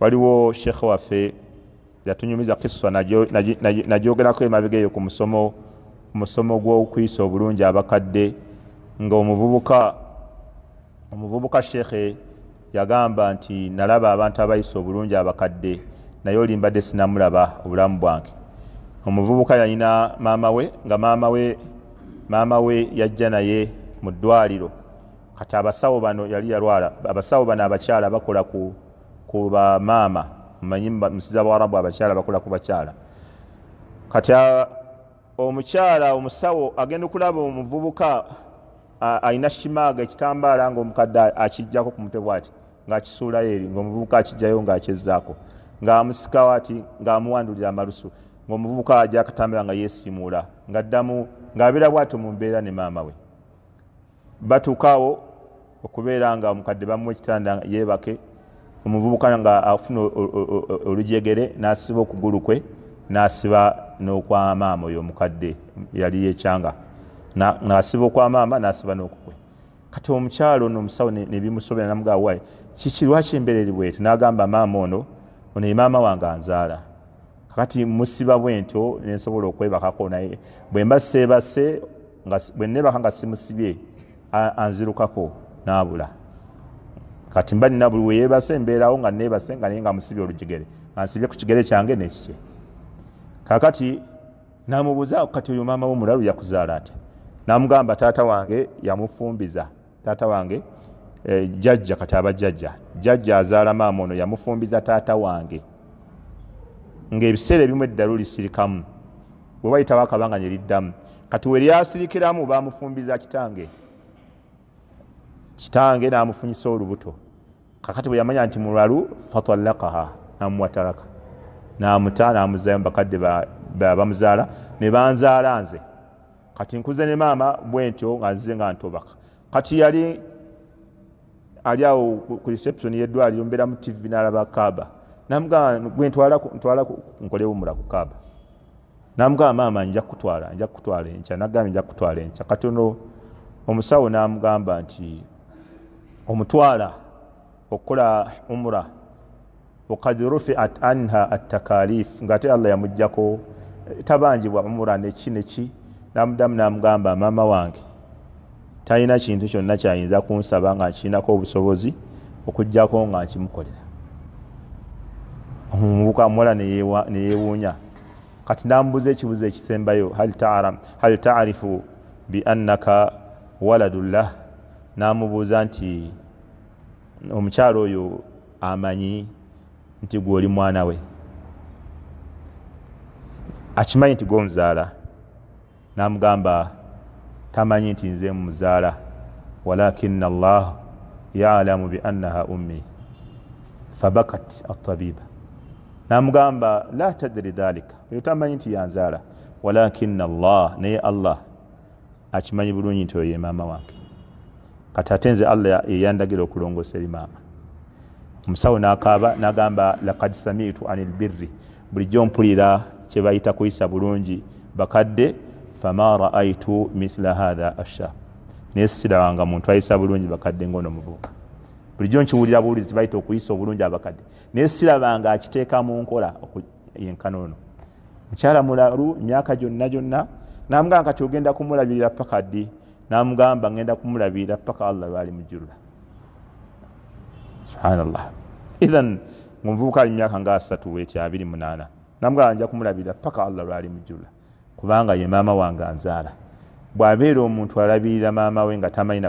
waliwo shekhe waffe yatunyumiza kiswa najogerako emabega eyo ku musomo gw'okwisa obulungi abakadde nga omuvubuka omuvubuka shekhe yagamba nti nalaba abantu abayisa obulungi abakadde naye olimbadde sinamulaba obulamu bwange omuvubuka yalina maama we nga maama we maama we yajja naye mu ddwaliro kati abasawo bano yali yalwala abasawo bano abakyala bakola ku ku bamaama manyi musiza buwarabu abakyala bakola ku bakyala kati ah, omukyala omusawo agenda okulaba omuvubuka ayina kimaaga ekitambaala ngaomukadde akijjako ku mutwe bwati ngaakisuulayo eri ngaomuvubuka akijjayo ngaakyezaako ngaamusikawo ati ngaamuwandulira amalusu ngaomuvubuka ajakatambaala nga yesimuula ngaddamu ngaabeera bwati mumbeera ne maama we batuukaawo okubeera nga omukadde bamuwa ekitanda yeebake omuvubuka nga afuna olujegere nasiba okugulu kwe nasiba nokwamaama oyo omukadde yaliyo ekyanga nasiba okwamaama nasiba nokukwe kati omukyalo ono omusawo nebimusobera namugawa kikirwaki embereri bwetyo nagamba maama ono onoyemaama wange anzaala kakati musiba bwentyo nensobola okwebakako naye bwemba seebase bwenebaka nga simusibye anzirukako nabula kati mba nina buli weyebase mbeerawo nga nebase nga naye nga musibye olujigere nga nsibye ku kigere kyange nekike kakati namubuuzao kati oyo maama womulalu yakuzaala ati namugamba taata wange yamufumbiza taata wange eh, jajja kati abajajja jajja azaala maama ono yamufumbiza taata wange ngaebiseera ebimu eddalu lisirikamu webayitawo akabanga ne liddamu kati we lyasirikiramu bamufumbiza kitange kitange namufunyisa olubuto kakati bweyamanya nti mulwalu fatalakaha namuwataraka namuta namuzayo mubakadde bamuzaala nebanzaala nze kati nkuze ne maama bwentyo nga nzize nga ntobaka kati yali ali awo ku reception yeddwaliro mbeera mu tv nalaba kaba nwenkolewomulakukaba namugamba maama njakutwala njakutwala enca nagamba njakutwala enca kati ono omusawo namugamba nti omutwala okukola umura wakad rufiat anha atakalif ngaate allah yamugjako tabangibwa umura neki neki namudamu namugamba mama wange talina kintu kyonna kyayinza kunsaba nga nkirinako obusobozi okugjako nga nkimukolera omubuka mwala neyewuunya kati nambuza ekibuzo ekisembayo hal tarifu biannaka waladullah n'amubuuza nti omukyala oyo amanyi nti gweoli mwana we akimanyi nti gwomuzaala n'amugamba tamanyi nti nze mumuzaala walakina allah yalamu biannaha ummi fabakat atabiba n'amugamba la tadiri dhalika oyo tamanyi nti yanzaala walakina allah naye allah akimanyi bulungi nti oyo ye maama wange kati ate nze allah yeyandagira okulongosa eri maama omusawo nakaaba nagamba lakad samitu an lbirri bulijjo mpulira kyebayita kuyisa bulungi bakadde fama raaitu mithila hatha asha naye sirawanga muntu ayisa bulungi bakadde ngono muvubuka bulijjo nkiwulira buwulizi tibayita okuyisa obulungi abakadde naye sirabanga akiteeka munkola yenkanono mukyala mularu emyaka gyonna gyonna namugaa kati ogenda kumulabirira pakadi namugamba ŋenda kumulabira paka allah lwali mujurula subhanallah ithan ngaomuvubuka ali mumyaka nga asatu wety abiri munaana namugamba nja kumulabira paka allah lwali mujurula kubanga ye maama wange anzaala bwabeera omuntu alabirira maama we nga tamanyi